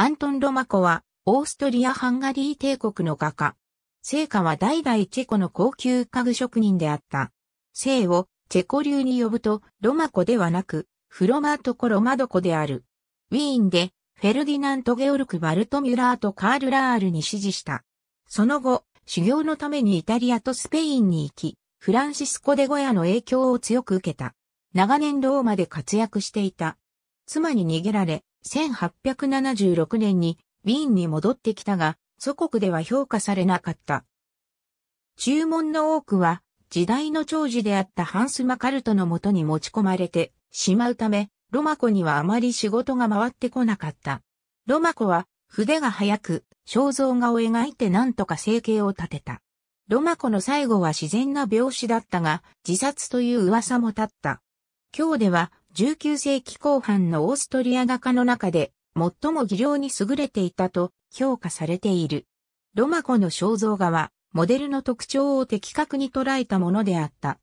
アントン・ロマコは、オーストリア・ハンガリー帝国の画家。聖家は代々チェコの高級家具職人であった。聖をチェコ流に呼ぶと、ロマコではなく、フロマートコ・ロマドコである。ウィーンで、フェルディナント・ゲオルク・バルトミュラーとカール・ラールに指示した。その後、修行のためにイタリアとスペインに行き、フランシスコ・デ・ゴヤの影響を強く受けた。長年ローマで活躍していた。妻に逃げられ、1876年にウィーンに戻ってきたが、祖国では評価されなかった。注文の多くは、時代の長寿であったハンス・マカルトのもとに持ち込まれてしまうため、ロマコにはあまり仕事が回ってこなかった。ロマコは筆が早く肖像画を描いて何とか生計を立てた。ロマコの最後は自然な病死だったが自殺という噂も立った。今日では19世紀後半のオーストリア画家の中で最も技量に優れていたと評価されている。ロマコの肖像画はモデルの特徴を的確に捉えたものであった。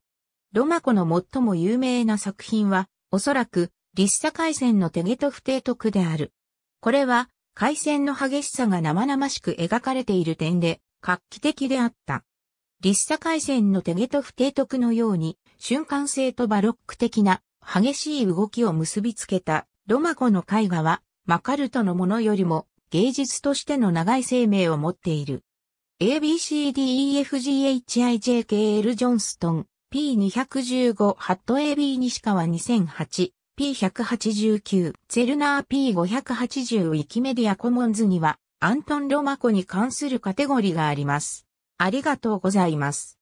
ロマコの最も有名な作品はおそらくリッサ海戦のテゲト不定徳である。これは海戦の激しさが生々しく描かれている点で画期的であった。リッサ海戦のテゲト不定徳のように瞬間性とバロック的な激しい動きを結びつけたロマコの絵画はマカルトのものよりも芸術としての長い生命を持っている。ABCDEFGHIJKL ジョンストン P215 ハット AB 西川2008 P189 ゼルナー P580 ウィキメディアコモンズにはアントン・ロマコに関するカテゴリーがあります。ありがとうございます。